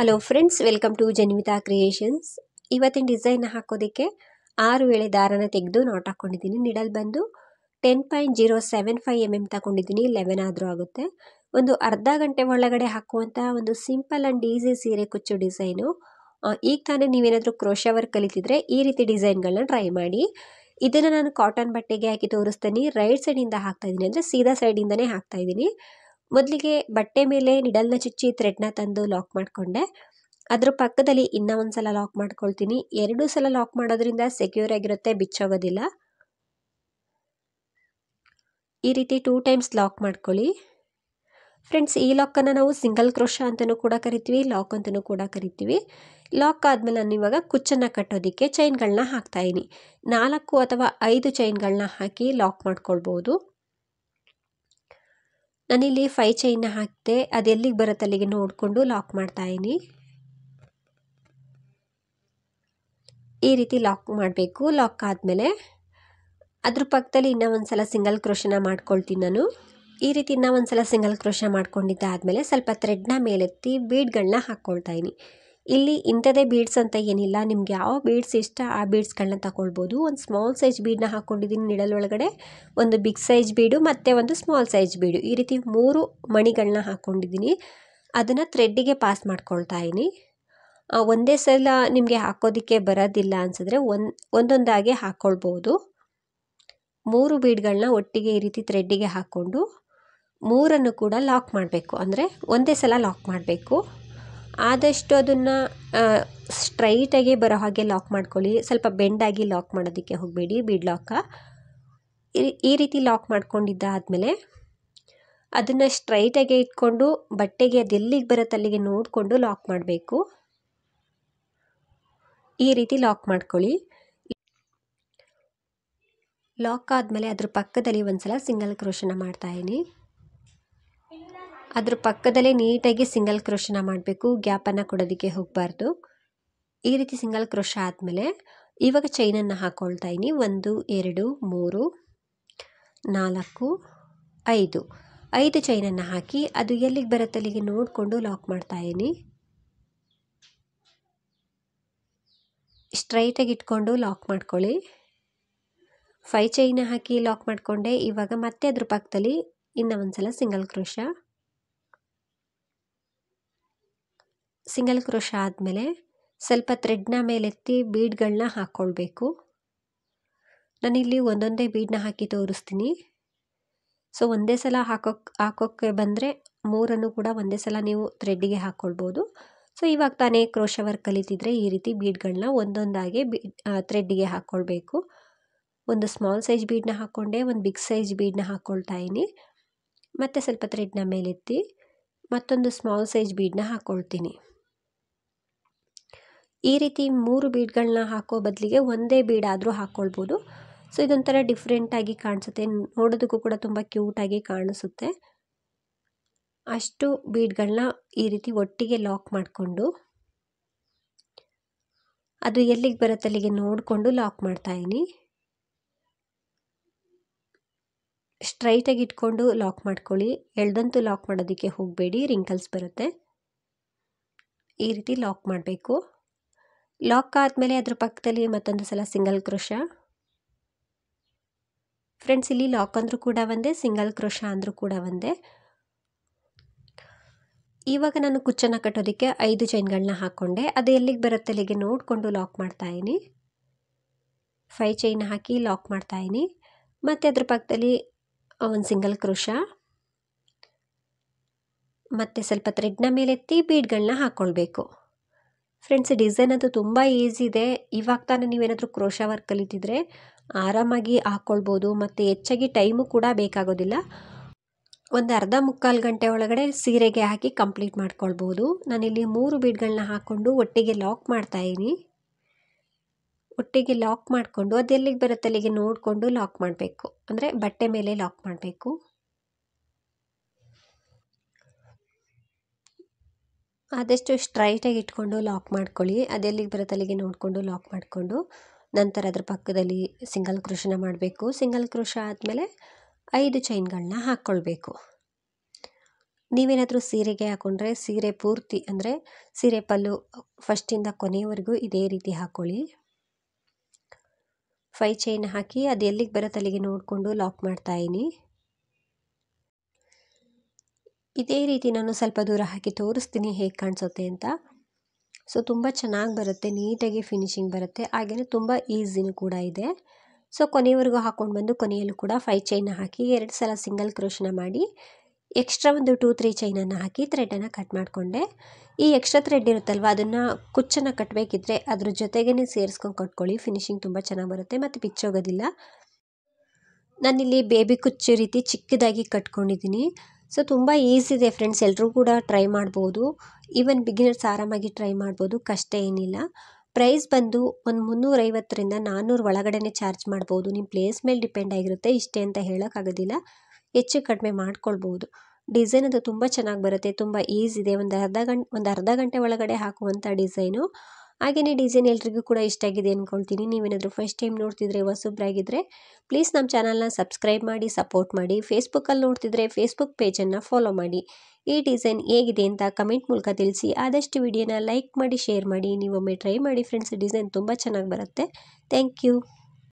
hello friends welcome to Janvitha creations ಇವತ್ತಿನ design ಹಾಕೋದಕ್ಕೆ ಆರು ವೇಳೆ ದಾರನ ತೆಗೆದು ನಾಟ್ ಹಾಕ್ಕೊಂಡಿದ್ದೀನಿ ನಿಡಲ್ ಬಂದು ten point zero seven five M M ತಗೊಂಡಿದ್ದೀನಿ ಲೆವೆನ್ ಆದರೂ ಆಗುತ್ತೆ ಒಂದು ಅರ್ಧ ಗಂಟೆ ಒಳಗಡೆ ಹಾಕುವಂಥ ಒಂದು ಸಿಂಪಲ್ ಆ್ಯಂಡ್ ಈಸಿ ಸೀರೆ ಕುಚ್ಚು ಡಿಸೈನು ಈಗ ತಾನೇ ನೀವೇನಾದರೂ ಕ್ರೋಶ ವರ್ಕ್ ಕಲಿತಿದ್ರೆ ಈ ರೀತಿ ಡಿಸೈನ್ಗಳನ್ನ ಟ್ರೈ ಮಾಡಿ ಇದನ್ನು ನಾನು ಕಾಟನ್ ಬಟ್ಟೆಗೆ ಹಾಕಿ ತೋರಿಸ್ತೀನಿ ರೈಟ್ ಸೈಡಿಂದ ಹಾಕ್ತಾ ಅಂದರೆ ಸೀದಾ ಸೈಡಿಂದನೇ ಹಾಕ್ತಾ ಮೊದಲಿಗೆ ಬಟ್ಟೆ ಮೇಲೆ ನಿಡಲ್ನ ಚುಚ್ಚಿ ಥ್ರೆಡ್ನ ತಂದು ಲಾಕ್ ಮಾಡಿಕೊಂಡೆ ಅದ್ರ ಪಕ್ಕದಲ್ಲಿ ಇನ್ನೂ ಒಂದು ಸಲ ಲಾಕ್ ಮಾಡ್ಕೊಳ್ತೀನಿ ಎರಡು ಸಲ ಲಾಕ್ ಮಾಡೋದ್ರಿಂದ ಸೆಕ್ಯೂರ್ ಆಗಿರುತ್ತೆ ಬಿಚ್ಚೋಗೋದಿಲ್ಲ ಈ ರೀತಿ ಟೂ ಟೈಮ್ಸ್ ಲಾಕ್ ಮಾಡ್ಕೊಳ್ಳಿ ಫ್ರೆಂಡ್ಸ್ ಈ ಲಾಕನ್ನು ನಾವು ಸಿಂಗಲ್ ಕ್ರೋಶ ಅಂತಲೂ ಕೂಡ ಕರಿತೀವಿ ಲಾಕ್ ಅಂತಲೂ ಕೂಡ ಕರಿತೀವಿ ಲಾಕ್ ಆದಮೇಲೆ ನಾನು ಇವಾಗ ಕುಚ್ಚನ್ನು ಕಟ್ಟೋದಕ್ಕೆ ಚೈನ್ಗಳನ್ನ ಹಾಕ್ತಾಯಿನಿ ನಾಲ್ಕು ಅಥವಾ ಐದು ಚೈನ್ಗಳನ್ನ ಹಾಕಿ ಲಾಕ್ ಮಾಡ್ಕೊಳ್ಬೋದು ನಾನಿಲ್ಲಿ ಫೈ ಚೈನ್ನ ಹಾಕಿದೆ ಅದು ಎಲ್ಲಿಗೆ ಬರುತ್ತೆ ಅಲ್ಲಿಗೆ ನೋಡಿಕೊಂಡು ಲಾಕ್ ಮಾಡ್ತಾಯಿದ್ದೀನಿ ಈ ರೀತಿ ಲಾಕ್ ಮಾಡಬೇಕು ಲಾಕ್ ಆದಮೇಲೆ ಅದ್ರ ಪಕ್ಕದಲ್ಲಿ ಇನ್ನೂ ಒಂದು ಸಲ ಸಿಂಗಲ್ ಕ್ರೋಶನ ಮಾಡ್ಕೊಳ್ತೀನಿ ನಾನು ಈ ರೀತಿ ಇನ್ನೂ ಒಂದು ಸಲ ಸಿಂಗಲ್ ಕ್ರೋಶ ಮಾಡ್ಕೊಂಡಿದ್ದಾದಮೇಲೆ ಸ್ವಲ್ಪ ಥ್ರೆಡ್ನ ಮೇಲೆತ್ತಿ ಬೀಡ್ಗಳನ್ನ ಇದೀನಿ ಇಲ್ಲಿ ಇಂಥದೇ ಬೀಡ್ಸ್ ಅಂತ ಏನಿಲ್ಲ ನಿಮ್ಗೆ ಯಾವ ಬೀಡ್ಸ್ ಇಷ್ಟ ಆ ಬೀಡ್ಸ್ಗಳನ್ನ ತಗೊಳ್ಬೋದು ಒಂದು ಸ್ಮಾಲ್ ಸೈಜ್ ಬೀಡ್ನ ಹಾಕ್ಕೊಂಡಿದ್ದೀನಿ ನಿಳಲೊಳಗಡೆ ಒಂದು ಬಿಗ್ ಸೈಜ್ ಬೀಡು ಮತ್ತು ಒಂದು ಸ್ಮಾಲ್ ಸೈಜ್ ಬೀಡು ಈ ರೀತಿ ಮೂರು ಮಣಿಗಳನ್ನ ಹಾಕ್ಕೊಂಡಿದ್ದೀನಿ ಅದನ್ನು ಥ್ರೆಡ್ಡಿಗೆ ಪಾಸ್ ಮಾಡ್ಕೊಳ್ತಾ ಇದ್ದೀನಿ ಒಂದೇ ಸಲ ನಿಮಗೆ ಹಾಕೋದಕ್ಕೆ ಬರೋದಿಲ್ಲ ಅನ್ಸಿದ್ರೆ ಒಂದು ಒಂದೊಂದಾಗೆ ಹಾಕ್ಕೊಳ್ಬೋದು ಮೂರು ಬೀಡ್ಗಳನ್ನ ಒಟ್ಟಿಗೆ ಈ ರೀತಿ ಥ್ರೆಡ್ಡಿಗೆ ಹಾಕ್ಕೊಂಡು ಮೂರನ್ನು ಕೂಡ ಲಾಕ್ ಮಾಡಬೇಕು ಅಂದರೆ ಒಂದೇ ಸಲ ಲಾಕ್ ಮಾಡಬೇಕು ಆದಷ್ಟು ಅದನ್ನು ಸ್ಟ್ರೈಟಾಗಿ ಬರೋ ಹಾಗೆ ಲಾಕ್ ಮಾಡ್ಕೊಳ್ಳಿ ಸ್ವಲ್ಪ ಬೆಂಡಾಗಿ ಲಾಕ್ ಮಾಡೋದಕ್ಕೆ ಹೋಗಬೇಡಿ ಬಿಡ್ ಲಾಕ ಈ ರೀತಿ ಲಾಕ್ ಮಾಡ್ಕೊಂಡಿದ್ದಾದಮೇಲೆ ಅದನ್ನು ಸ್ಟ್ರೈಟಾಗೆ ಇಟ್ಕೊಂಡು ಬಟ್ಟೆಗೆ ಅದೆಲ್ಲಿಗೆ ಬರುತ್ತೆ ಅಲ್ಲಿಗೆ ನೋಡಿಕೊಂಡು ಲಾಕ್ ಮಾಡಬೇಕು ಈ ರೀತಿ ಲಾಕ್ ಮಾಡ್ಕೊಳ್ಳಿ ಲಾಕ್ ಆದಮೇಲೆ ಅದ್ರ ಪಕ್ಕದಲ್ಲಿ ಒಂದು ಸಲ ಸಿಂಗಲ್ ಕ್ರೋಶನ ಮಾಡ್ತಾಯಿನಿ ಅದ್ರ ಪಕ್ಕದಲ್ಲೇ ನೀಟಾಗಿ ಸಿಂಗಲ್ ಕ್ರೋಶನ ಮಾಡಬೇಕು ಗ್ಯಾಪನ್ನು ಕೊಡೋದಕ್ಕೆ ಹೋಗಬಾರ್ದು ಈ ರೀತಿ ಸಿಂಗಲ್ ಕ್ರೋಶ ಆದಮೇಲೆ ಇವಾಗ ಚೈನನ್ನು ಹಾಕ್ಕೊಳ್ತಾ ಇದ್ದೀನಿ ಒಂದು ಎರಡು ಮೂರು ನಾಲ್ಕು ಐದು ಐದು ಚೈನನ್ನು ಹಾಕಿ ಅದು ಎಲ್ಲಿಗೆ ಅಲ್ಲಿಗೆ ನೋಡಿಕೊಂಡು ಲಾಕ್ ಮಾಡ್ತಾ ಇದ್ದೀನಿ ಸ್ಟ್ರೈಟಾಗಿ ಇಟ್ಕೊಂಡು ಲಾಕ್ ಮಾಡ್ಕೊಳ್ಳಿ ಫೈ ಚೈನ ಹಾಕಿ ಲಾಕ್ ಮಾಡಿಕೊಂಡೆ ಇವಾಗ ಮತ್ತೆ ಅದ್ರ ಪಕ್ಕದಲ್ಲಿ ಇನ್ನೂ ಒಂದು ಸಲ ಸಿಂಗಲ್ ಕ್ರೋಶ ಸಿಂಗಲ್ ಕ್ರೋಶ ಆದಮೇಲೆ ಸ್ವಲ್ಪ ಥ್ರೆಡ್ನ ಮೇಲೆತ್ತಿ ಬೀಡ್ಗಳನ್ನ ಹಾಕ್ಕೊಳ್ಬೇಕು ನಾನಿಲ್ಲಿ ಒಂದೊಂದೇ ಬೀಡನ್ನ ಹಾಕಿ ತೋರಿಸ್ತೀನಿ ಸೊ ಒಂದೇ ಸಲ ಹಾಕೋಕ್ ಹಾಕೋಕ್ಕೆ ಬಂದರೆ ಮೂರನ್ನು ಕೂಡ ಒಂದೇ ಸಲ ನೀವು ಥ್ರೆಡ್ಡಿಗೆ ಹಾಕ್ಕೊಳ್ಬೋದು ಸೊ ಇವಾಗ ತಾನೇ ಕ್ರೋಶ ವರ್ಕ್ ಕಲಿತಿದ್ರೆ ಈ ರೀತಿ ಬೀಡ್ಗಳನ್ನ ಒಂದೊಂದಾಗೆ ಬಿ ಥ್ರೆಡ್ಡಿಗೆ ಹಾಕ್ಕೊಳ್ಬೇಕು ಒಂದು ಸ್ಮಾಲ್ ಸೈಜ್ ಬೀಡನ್ನ ಹಾಕ್ಕೊಂಡೆ ಒಂದು ಬಿಗ್ ಸೈಜ್ ಬೀಡನ್ನ ಹಾಕ್ಕೊಳ್ತಾ ಇದ್ದೀನಿ ಮತ್ತು ಸ್ವಲ್ಪ ಥ್ರೆಡ್ನ ಮೇಲೆತ್ತಿ ಮತ್ತೊಂದು ಸ್ಮಾಲ್ ಸೈಜ್ ಬೀಡನ್ನ ಹಾಕ್ಕೊಳ್ತೀನಿ ಈ ರೀತಿ ಮೂರು ಬೀಡ್ಗಳನ್ನ ಹಾಕೋ ಬದಲಿಗೆ ಒಂದೇ ಬೀಡಾದರೂ ಹಾಕ್ಕೊಳ್ಬೋದು ಸೊ ಇದೊಂಥರ ಡಿಫ್ರೆಂಟಾಗಿ ಕಾಣಿಸುತ್ತೆ ನೋಡೋದಕ್ಕೂ ಕೂಡ ತುಂಬ ಕ್ಯೂಟಾಗಿ ಕಾಣಿಸುತ್ತೆ ಅಷ್ಟು ಬೀಡ್ಗಳನ್ನ ಈ ರೀತಿ ಒಟ್ಟಿಗೆ ಲಾಕ್ ಮಾಡಿಕೊಂಡು ಅದು ಎಲ್ಲಿಗೆ ಅಲ್ಲಿಗೆ ನೋಡಿಕೊಂಡು ಲಾಕ್ ಮಾಡ್ತಾಯಿನಿ ಸ್ಟ್ರೈಟಾಗಿ ಇಟ್ಕೊಂಡು ಲಾಕ್ ಮಾಡ್ಕೊಳ್ಳಿ ಎಳ್ದಂತೂ ಲಾಕ್ ಮಾಡೋದಕ್ಕೆ ಹೋಗಬೇಡಿ ರಿಂಕಲ್ಸ್ ಬರುತ್ತೆ ಈ ರೀತಿ ಲಾಕ್ ಮಾಡಬೇಕು ಲಾಕ್ ಆದಮೇಲೆ ಅದ್ರ ಪಕ್ಕದಲ್ಲಿ ಮತ್ತೊಂದು ಸಲ ಸಿಂಗಲ್ ಕ್ರೋಶ ಫ್ರೆಂಡ್ಸ್ ಇಲ್ಲಿ ಲಾಕ್ ಅಂದರೂ ಕೂಡ ಒಂದೇ ಸಿಂಗಲ್ ಕ್ರೋಶ ಅಂದರೂ ಕೂಡ ಒಂದೇ ಇವಾಗ ನಾನು ಕುಚ್ಚನ್ನು ಕಟ್ಟೋದಕ್ಕೆ ಐದು ಚೈನ್ಗಳನ್ನ ಹಾಕ್ಕೊಂಡೆ ಅದು ಎಲ್ಲಿಗೆ ಬರುತ್ತೆ ಅಲ್ಲಿಗೆ ನೋಡಿಕೊಂಡು ಲಾಕ್ ಮಾಡ್ತಾಯಿನಿ ಫೈ ಚೈನ್ ಹಾಕಿ ಲಾಕ್ ಮಾಡ್ತಾಯಿನಿ ಮತ್ತು ಅದ್ರ ಪಕ್ಕದಲ್ಲಿ ಒಂದು ಸಿಂಗಲ್ ಕ್ರೋಶ ಮತ್ತು ಸ್ವಲ್ಪ ಥ್ರೆಡ್ನ ಮೇಲೆತ್ತಿ ಬೀಡ್ಗಳನ್ನ ಹಾಕ್ಕೊಳ್ಬೇಕು ಫ್ರೆಂಡ್ಸ್ ಡಿಸೈನ್ ಅಂತೂ ತುಂಬ ಈಸಿ ಇದೆ ಇವಾಗ ತಾನೇ ನೀವೇನಾದರೂ ಕ್ರೋಶ ವರ್ಕ್ ಕಲಿತಿದ್ರೆ ಆರಾಮಾಗಿ ಹಾಕ್ಕೊಳ್ಬೋದು ಮತ್ತು ಹೆಚ್ಚಾಗಿ ಟೈಮು ಕೂಡ ಬೇಕಾಗೋದಿಲ್ಲ ಒಂದು ಅರ್ಧ ಮುಕ್ಕಾಲು ಗಂಟೆ ಒಳಗಡೆ ಸೀರೆಗೆ ಹಾಕಿ ಕಂಪ್ಲೀಟ್ ಮಾಡ್ಕೊಳ್ಬೋದು ನಾನಿಲ್ಲಿ ಮೂರು ಬೀಡ್ಗಳನ್ನ ಹಾಕ್ಕೊಂಡು ಒಟ್ಟಿಗೆ ಲಾಕ್ ಮಾಡ್ತಾಯಿದ್ದೀನಿ ಒಟ್ಟಿಗೆ ಲಾಕ್ ಮಾಡಿಕೊಂಡು ಅದೆಲ್ಲಿಗೆ ಬರುತ್ತೆ ಅಲ್ಲಿಗೆ ನೋಡಿಕೊಂಡು ಲಾಕ್ ಮಾಡಬೇಕು ಅಂದರೆ ಬಟ್ಟೆ ಮೇಲೆ ಲಾಕ್ ಮಾಡಬೇಕು ಆದಷ್ಟು ಸ್ಟ್ರೈಟಾಗಿ ಇಟ್ಕೊಂಡು ಲಾಕ್ ಮಾಡ್ಕೊಳ್ಳಿ ಅದೆಲ್ಲಿಗೆ ಬರುತ್ತೆ ಅಲ್ಲಿಗೆ ನೋಡಿಕೊಂಡು ಲಾಕ್ ಮಾಡಿಕೊಂಡು ನಂತರ ಅದ್ರ ಪಕ್ಕದಲ್ಲಿ ಸಿಂಗಲ್ ಕ್ರೋಶನ ಮಾಡಬೇಕು ಸಿಂಗಲ್ ಕ್ರೋಶ ಆದಮೇಲೆ ಐದು ಚೈನ್ಗಳನ್ನ ಹಾಕ್ಕೊಳ್ಬೇಕು ನೀವೇನಾದರೂ ಸೀರೆಗೆ ಹಾಕ್ಕೊಂಡ್ರೆ ಸೀರೆ ಪೂರ್ತಿ ಅಂದರೆ ಸೀರೆ ಪಲ್ಲು ಫಸ್ಟಿಂದ ಕೊನೆಯವರೆಗೂ ಇದೇ ರೀತಿ ಹಾಕ್ಕೊಳ್ಳಿ ಫೈ ಚೈನ್ ಹಾಕಿ ಅದು ಎಲ್ಲಿಗೆ ಬರುತ್ತೆ ಅಲ್ಲಿಗೆ ನೋಡಿಕೊಂಡು ಲಾಕ್ ಮಾಡ್ತಾಯಿನಿ ಇದೇ ರೀತಿ ನಾನು ಸ್ವಲ್ಪ ದೂರ ಹಾಕಿ ತೋರಿಸ್ತೀನಿ ಹೇಗೆ ಕಾಣಿಸುತ್ತೆ ಅಂತ ಸೊ ತುಂಬ ಚೆನ್ನಾಗಿ ಬರುತ್ತೆ ನೀಟಾಗಿ ಫಿನಿಶಿಂಗ್ ಬರುತ್ತೆ ಹಾಗೆಯೇ ತುಂಬ ಈಸಿನೂ ಕೂಡ ಇದೆ ಸೊ ಕೊನೆಯವರೆಗೂ ಹಾಕ್ಕೊಂಡು ಬಂದು ಕೊನೆಯಲ್ಲೂ ಕೂಡ ಫೈವ್ ಚೈನ ಹಾಕಿ ಎರಡು ಸಲ ಸಿಂಗಲ್ ಕ್ರೋಶನ ಮಾಡಿ ಎಕ್ಸ್ಟ್ರಾ ಒಂದು ಟೂ ತ್ರೀ ಚೈನನ್ನು ಹಾಕಿ ಥ್ರೆಡನ್ನು ಕಟ್ ಮಾಡಿಕೊಂಡೆ ಈ ಎಕ್ಸ್ಟ್ರಾ ಥ್ರೆಡ್ ಇರುತ್ತಲ್ವ ಅದನ್ನು ಕುಚ್ಚನ್ನು ಕಟ್ಟಬೇಕಿದ್ರೆ ಅದ್ರ ಜೊತೆಗೇ ಸೇರಿಸ್ಕೊಂಡು ಕಟ್ಕೊಳ್ಳಿ ಫಿನಿಶಿಂಗ್ ತುಂಬ ಚೆನ್ನಾಗಿ ಬರುತ್ತೆ ಮತ್ತು ಪಿಚ್ಚೋಗೋದಿಲ್ಲ ನಾನಿಲ್ಲಿ ಬೇಬಿ ಕುಚ್ಚು ರೀತಿ ಚಿಕ್ಕದಾಗಿ ಕಟ್ಕೊಂಡಿದ್ದೀನಿ ಸೊ ತುಂಬ ಈಸಿ ಇದೆ ಫ್ರೆಂಡ್ಸ್ ಎಲ್ಲರೂ ಕೂಡ ಟ್ರೈ ಮಾಡ್ಬೋದು ಈವನ್ ಬಿಗಿನರ್ಸ್ ಆರಾಮಾಗಿ ಟ್ರೈ ಮಾಡ್ಬೋದು ಕಷ್ಟ ಏನಿಲ್ಲ ಪ್ರೈಸ್ ಬಂದು ಒಂದು ಮುನ್ನೂರೈವತ್ತರಿಂದ ನಾನ್ನೂರು ಒಳಗಡೆನೆ ಚಾರ್ಜ್ ಮಾಡ್ಬೋದು ನಿಮ್ಮ ಪ್ಲೇಸ್ ಮೇಲೆ ಡಿಪೆಂಡ್ ಆಗಿರುತ್ತೆ ಇಷ್ಟೇ ಅಂತ ಹೇಳೋಕ್ಕಾಗೋದಿಲ್ಲ ಹೆಚ್ಚು ಕಡಿಮೆ ಮಾಡ್ಕೊಳ್ಬೋದು ಡಿಸೈನ್ ಅದು ತುಂಬ ಚೆನ್ನಾಗಿ ಬರುತ್ತೆ ತುಂಬ ಈಸಿ ಇದೆ ಒಂದು ಅರ್ಧ ಗಂಟೆ ಒಂದು ಅರ್ಧ ಗಂಟೆ ಒಳಗಡೆ ಹಾಕುವಂಥ ಡಿಸೈನು ಹಾಗೆಯೇ ಡಿಸೈನ್ ಎಲ್ರಿಗೂ ಕೂಡ ಇಷ್ಟ ಆಗಿದೆ ಅಂದ್ಕೊಳ್ತೀನಿ ನೀವೇನಾದರೂ ಫಸ್ಟ್ ಟೈಮ್ ನೋಡ್ತಿದ್ರೆ ಹೊಸೊಬ್ಬರಾಗಿದ್ದರೆ ಪ್ಲೀಸ್ ನಮ್ಮ ಚಾನಲ್ನ ಸಬ್ಸ್ಕ್ರೈಬ್ ಮಾಡಿ ಸಪೋರ್ಟ್ ಮಾಡಿ ಫೇಸ್ಬುಕ್ಕಲ್ಲಿ ನೋಡ್ತಿದ್ರೆ ಫೇಸ್ಬುಕ್ ಪೇಜನ್ನು ಫಾಲೋ ಮಾಡಿ ಈ ಡಿಸೈನ್ ಹೇಗಿದೆ ಅಂತ ಕಮೆಂಟ್ ಮೂಲಕ ತಿಳಿಸಿ ಆದಷ್ಟು ವಿಡಿಯೋನ ಲೈಕ್ ಮಾಡಿ ಶೇರ್ ಮಾಡಿ ನೀವೊಮ್ಮೆ ಟ್ರೈ ಮಾಡಿ ಫ್ರೆಂಡ್ಸ್ ಡಿಸೈನ್ ತುಂಬ ಚೆನ್ನಾಗಿ ಬರುತ್ತೆ ಥ್ಯಾಂಕ್ ಯು